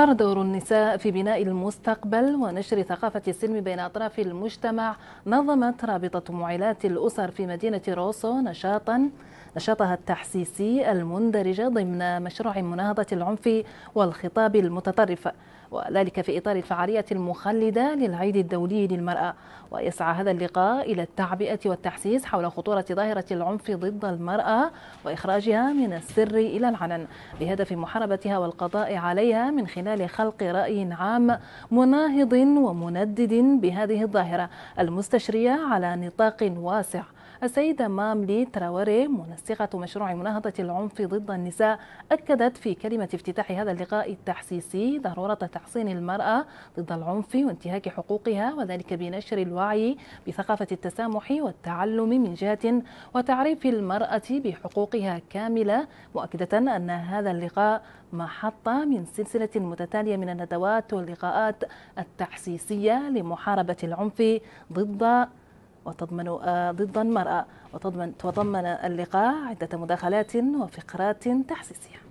الأعمار دور النساء في بناء المستقبل ونشر ثقافة السلم بين أطراف المجتمع نظمت رابطة معيلات الأسر في مدينة روسو نشاطا نشاطها التحسيسي المندرج ضمن مشروع مناهضة العنف والخطاب المتطرف وذلك في إطار الفعالية المخلدة للعيد الدولي للمرأة ويسعى هذا اللقاء إلى التعبئة والتحسيس حول خطورة ظاهرة العنف ضد المرأة وإخراجها من السر إلى العلن بهدف محاربتها والقضاء عليها من خلال خلق رأي عام مناهض ومندد بهذه الظاهرة المستشرية على نطاق واسع السيدة ماملي تراوري منسقة مشروع مناهضة العنف ضد النساء أكدت في كلمة افتتاح هذا اللقاء التحسيسي ضرورة تحصين المرأة ضد العنف وانتهاك حقوقها وذلك بنشر الوعي بثقافة التسامح والتعلم من جهة وتعريف المرأة بحقوقها كاملة مؤكدة أن هذا اللقاء محطة من سلسلة متتالية من الندوات واللقاءات التحسيسية لمحاربة العنف ضد وتضمن آه، ضد المرأة وتضمن تضمن اللقاء عدة مداخلات وفقرات تحسيسية